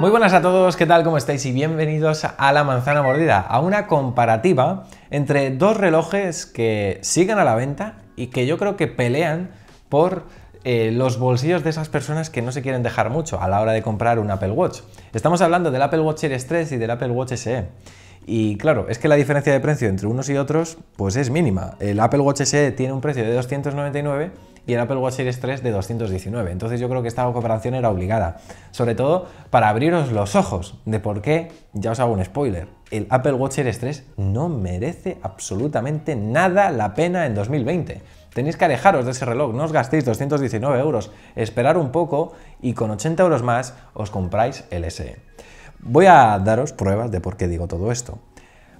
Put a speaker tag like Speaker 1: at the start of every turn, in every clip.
Speaker 1: Muy buenas a todos, ¿qué tal? ¿Cómo estáis? Y bienvenidos a La Manzana Mordida, a una comparativa entre dos relojes que siguen a la venta y que yo creo que pelean por eh, los bolsillos de esas personas que no se quieren dejar mucho a la hora de comprar un Apple Watch. Estamos hablando del Apple Watch Series 3 y del Apple Watch SE. Y claro, es que la diferencia de precio entre unos y otros pues es mínima. El Apple Watch SE tiene un precio de 299 y el Apple Watch Series 3 de 219. Entonces yo creo que esta cooperación era obligada, sobre todo para abriros los ojos de por qué, ya os hago un spoiler, el Apple Watch Series 3 no merece absolutamente nada la pena en 2020. Tenéis que alejaros de ese reloj, no os gastéis 219 euros, esperar un poco y con 80 euros más os compráis el SE. Voy a daros pruebas de por qué digo todo esto.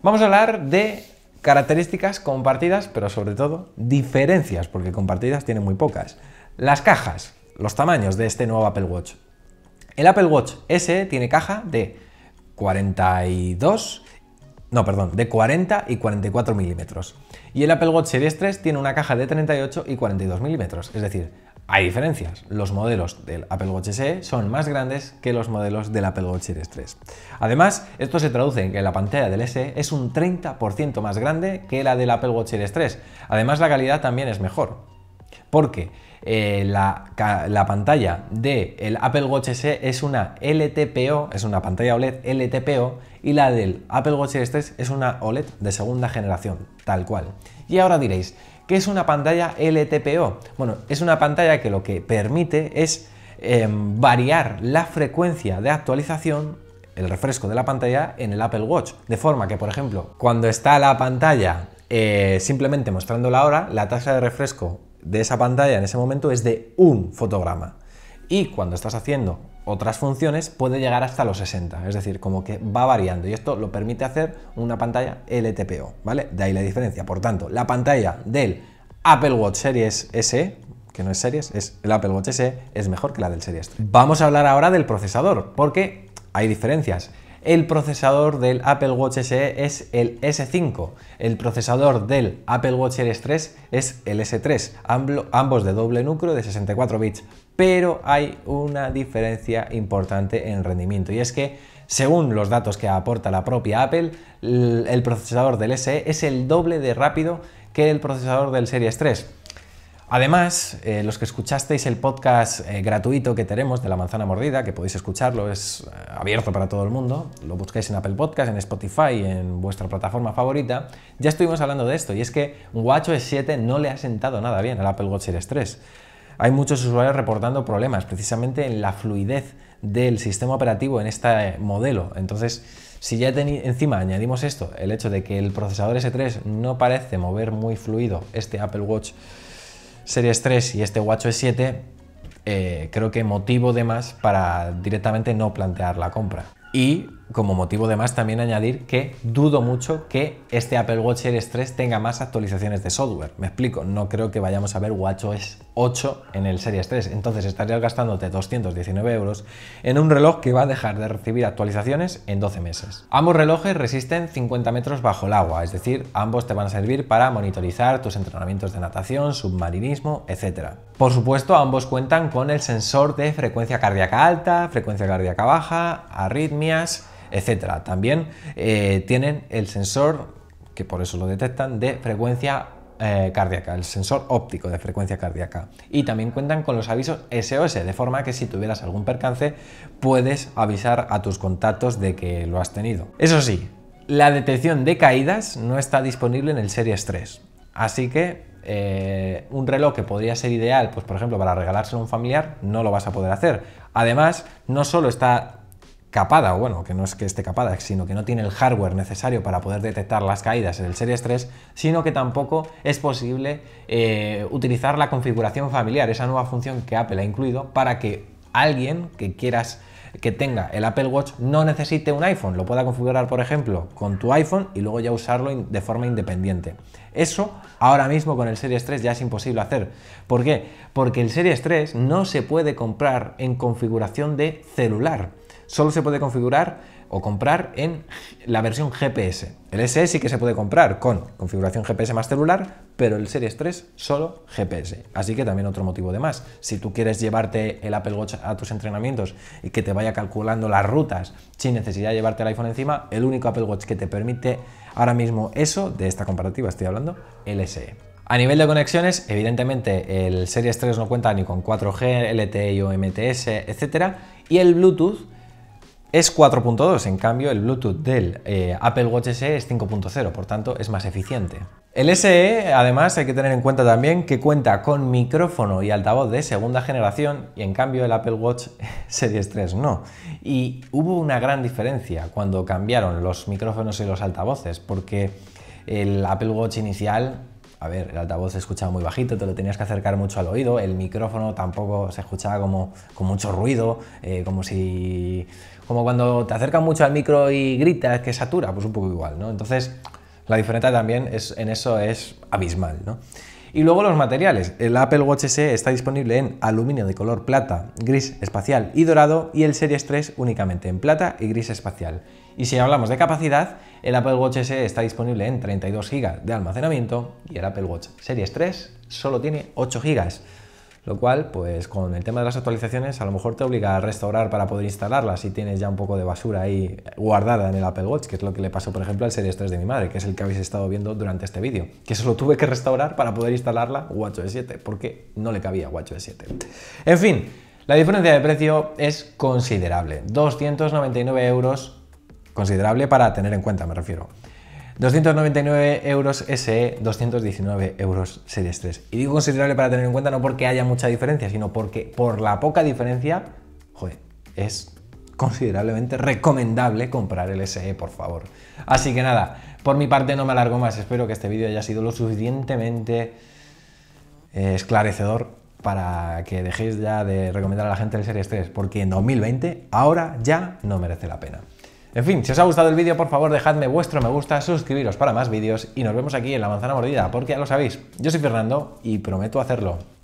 Speaker 1: Vamos a hablar de Características compartidas, pero sobre todo diferencias, porque compartidas tienen muy pocas. Las cajas, los tamaños de este nuevo Apple Watch. El Apple Watch S tiene caja de 42, no, perdón, de 40 y 44 milímetros. Y el Apple Watch Series 3 tiene una caja de 38 y 42 milímetros. Es decir, hay diferencias. Los modelos del Apple Watch SE son más grandes que los modelos del Apple Watch Series 3. Además, esto se traduce en que la pantalla del SE es un 30% más grande que la del Apple Watch Series 3. Además, la calidad también es mejor. Porque eh, la, pantalla del Apple Watch SE es una LTPO, es una pantalla OLED LTPO, y la del Apple Watch Series 3 es una OLED de segunda generación, tal cual. Y ahora diréis, ¿Qué es una pantalla LTPO? Bueno, es una pantalla que lo que permite es em, variar la frecuencia de actualización, el refresco de la pantalla, en el Apple Watch. De forma que, por ejemplo, cuando está la pantalla eh, simplemente mostrando la hora, la tasa de refresco de esa pantalla en ese momento es de un fotograma y cuando estás haciendo otras funciones puede llegar hasta los 60, es decir, como que va variando y esto lo permite hacer una pantalla LTPO, ¿vale? De ahí la diferencia. Por tanto, la pantalla del Apple Watch Series S, que no es Series, es el Apple Watch S, es mejor que la del Series 3. Vamos a hablar ahora del procesador, porque hay diferencias el procesador del Apple Watch SE es el S5, el procesador del Apple Watch Series 3 es el S3, ambos de doble núcleo de 64 bits, pero hay una diferencia importante en rendimiento y es que según los datos que aporta la propia Apple, el procesador del SE es el doble de rápido que el procesador del Series 3. Además, eh, los que escuchasteis el podcast eh, gratuito que tenemos de La Manzana Mordida, que podéis escucharlo, es eh, abierto para todo el mundo, lo buscáis en Apple Podcast, en Spotify, en vuestra plataforma favorita, ya estuvimos hablando de esto, y es que Watch WatchOS 7 no le ha sentado nada bien al Apple Watch Series 3. Hay muchos usuarios reportando problemas, precisamente en la fluidez del sistema operativo en este modelo. Entonces, si ya encima añadimos esto, el hecho de que el procesador S3 no parece mover muy fluido este Apple Watch, Series 3 y este guacho es 7, creo que motivo de más para directamente no plantear la compra. Y como motivo de más también añadir que dudo mucho que este Apple Watch Series 3 tenga más actualizaciones de software. Me explico, no creo que vayamos a ver WatchOS 8 en el Series 3. Entonces estarías gastándote 219 euros en un reloj que va a dejar de recibir actualizaciones en 12 meses. Ambos relojes resisten 50 metros bajo el agua, es decir, ambos te van a servir para monitorizar tus entrenamientos de natación, submarinismo, etc. Por supuesto, ambos cuentan con el sensor de frecuencia cardíaca alta, frecuencia cardíaca baja, arritmias, Etcétera. También eh, tienen el sensor, que por eso lo detectan, de frecuencia eh, cardíaca, el sensor óptico de frecuencia cardíaca. Y también cuentan con los avisos SOS, de forma que si tuvieras algún percance puedes avisar a tus contactos de que lo has tenido. Eso sí, la detección de caídas no está disponible en el Series 3, así que eh, un reloj que podría ser ideal, pues por ejemplo para regalárselo a un familiar, no lo vas a poder hacer. Además, no solo está capada, o bueno, que no es que esté capada, sino que no tiene el hardware necesario para poder detectar las caídas en el Series 3, sino que tampoco es posible eh, utilizar la configuración familiar, esa nueva función que Apple ha incluido, para que alguien que quieras que tenga el Apple Watch no necesite un iPhone, lo pueda configurar por ejemplo con tu iPhone y luego ya usarlo de forma independiente. Eso ahora mismo con el Series 3 ya es imposible hacer. ¿Por qué? Porque el Series 3 no se puede comprar en configuración de celular solo se puede configurar o comprar en la versión GPS. El SE sí que se puede comprar con configuración GPS más celular, pero el Series 3 solo GPS. Así que también otro motivo de más. Si tú quieres llevarte el Apple Watch a tus entrenamientos y que te vaya calculando las rutas sin necesidad de llevarte el iPhone encima, el único Apple Watch que te permite ahora mismo eso, de esta comparativa estoy hablando, el SE. A nivel de conexiones, evidentemente el Series 3 no cuenta ni con 4G, LTE o MTS, etc. Y el Bluetooth es 4.2, en cambio el Bluetooth del eh, Apple Watch SE es 5.0, por tanto es más eficiente. El SE, además, hay que tener en cuenta también que cuenta con micrófono y altavoz de segunda generación y en cambio el Apple Watch Series 3 no. Y hubo una gran diferencia cuando cambiaron los micrófonos y los altavoces, porque el Apple Watch inicial a ver, el altavoz se escuchaba muy bajito, te lo tenías que acercar mucho al oído, el micrófono tampoco se escuchaba como con mucho ruido, eh, como si como cuando te acercas mucho al micro y gritas que satura, pues un poco igual, ¿no? Entonces, la diferencia también es, en eso es abismal, ¿no? Y luego los materiales. El Apple Watch SE está disponible en aluminio de color plata, gris espacial y dorado y el Series 3 únicamente en plata y gris espacial. Y si hablamos de capacidad, el Apple Watch SE está disponible en 32 GB de almacenamiento y el Apple Watch Series 3 solo tiene 8 GB. Lo cual, pues con el tema de las actualizaciones, a lo mejor te obliga a restaurar para poder instalarla si tienes ya un poco de basura ahí guardada en el Apple Watch, que es lo que le pasó, por ejemplo, al Series 3 de mi madre, que es el que habéis estado viendo durante este vídeo, que solo tuve que restaurar para poder instalarla WatchOS 7, porque no le cabía WatchOS 7. En fin, la diferencia de precio es considerable, 299 euros considerable para tener en cuenta, me refiero. 299 euros SE, 219 euros Series 3. Y digo considerable para tener en cuenta no porque haya mucha diferencia, sino porque por la poca diferencia, joder, es considerablemente recomendable comprar el SE, por favor. Así que nada, por mi parte no me alargo más, espero que este vídeo haya sido lo suficientemente eh, esclarecedor para que dejéis ya de recomendar a la gente el Series 3, porque en 2020 ahora ya no merece la pena. En fin, si os ha gustado el vídeo, por favor dejadme vuestro me gusta, suscribiros para más vídeos y nos vemos aquí en La Manzana Mordida, porque ya lo sabéis, yo soy Fernando y prometo hacerlo.